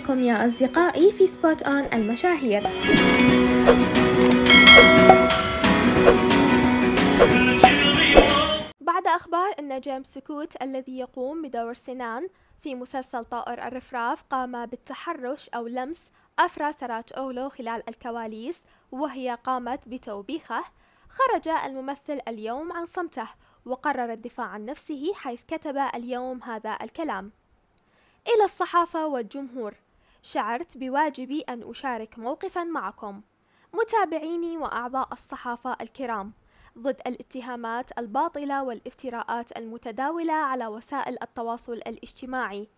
بكم يا أصدقائي في سبوت أون المشاهير بعد أخبار أن جيمس سكوت الذي يقوم بدور سنان في مسلسل طائر الرفراف قام بالتحرش أو لمس أفرا سرات أولو خلال الكواليس وهي قامت بتوبيخه خرج الممثل اليوم عن صمته وقرر الدفاع عن نفسه حيث كتب اليوم هذا الكلام إلى الصحافة والجمهور شعرت بواجبي أن أشارك موقفا معكم متابعيني وأعضاء الصحافة الكرام ضد الاتهامات الباطلة والافتراءات المتداولة على وسائل التواصل الاجتماعي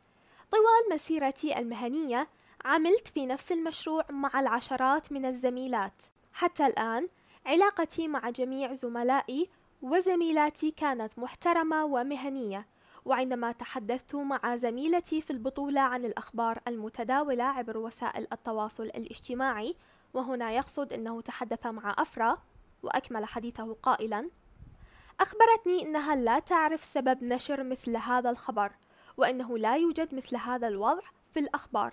طوال مسيرتي المهنية عملت في نفس المشروع مع العشرات من الزميلات حتى الآن علاقتي مع جميع زملائي وزميلاتي كانت محترمة ومهنية وعندما تحدثت مع زميلتي في البطولة عن الأخبار المتداولة عبر وسائل التواصل الاجتماعي وهنا يقصد أنه تحدث مع أفرا وأكمل حديثه قائلا أخبرتني أنها لا تعرف سبب نشر مثل هذا الخبر وأنه لا يوجد مثل هذا الوضع في الأخبار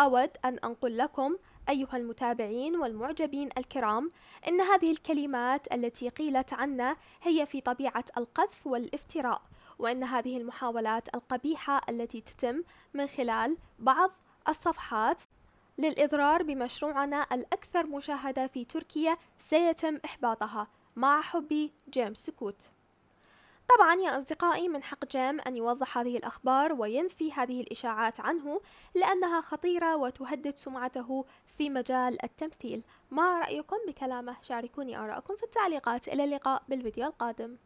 أود أن أنقل لكم أيها المتابعين والمعجبين الكرام إن هذه الكلمات التي قيلت عنا هي في طبيعة القذف والافتراء وإن هذه المحاولات القبيحة التي تتم من خلال بعض الصفحات للإضرار بمشروعنا الأكثر مشاهدة في تركيا سيتم إحباطها مع حبي جيمس سكوت طبعا يا أصدقائي من حق جيم أن يوضح هذه الأخبار وينفي هذه الإشاعات عنه لأنها خطيرة وتهدد سمعته في مجال التمثيل ما رأيكم بكلامه؟ شاركوني آراءكم في التعليقات إلى اللقاء بالفيديو القادم